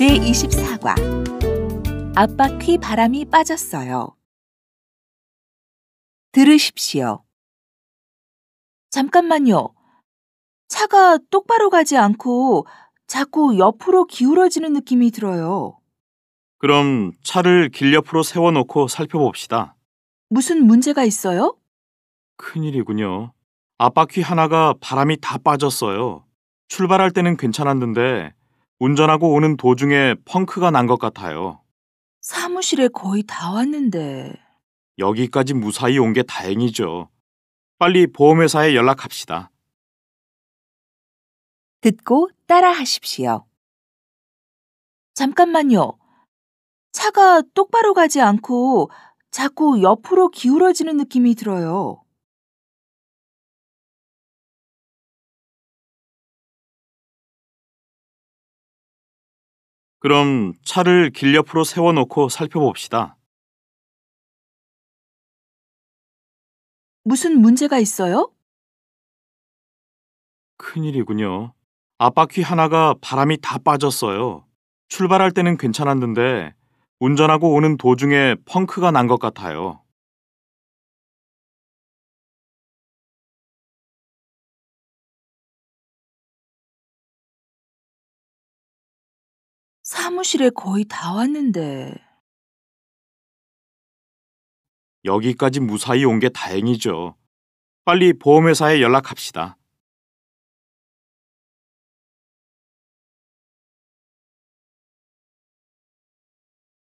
제24과 앞바퀴 바람이 빠졌어요. 들으십시오. 잠깐만요. 차가 똑바로 가지 않고 자꾸 옆으로 기울어지는 느낌이 들어요. 그럼 차를 길 옆으로 세워놓고 살펴봅시다. 무슨 문제가 있어요? 큰일이군요. 앞바퀴 하나가 바람이 다 빠졌어요. 출발할 때는 괜찮았는데 운전하고 오는 도중에 펑크가 난 것 같아요. 사무실에 거의 다 왔는데. 여기까지 무사히 온 게 다행이죠. 빨리 보험회사에 연락합시다. 듣고 따라하십시오. 잠깐만요. 차가 똑바로 가지 않고 자꾸 옆으로 기울어지는 느낌이 들어요. 그럼 차를 길 옆으로 세워놓고 살펴봅시다. 무슨 문제가 있어요? 큰일이군요. 앞바퀴 하나가 바람이 다 빠졌어요. 출발할 때는 괜찮았는데 운전하고 오는 도중에 펑크가 난 것 같아요. 사무실에 거의 다 왔는데. 여기까지 무사히 온 게 다행이죠. 빨리 보험회사에 연락합시다.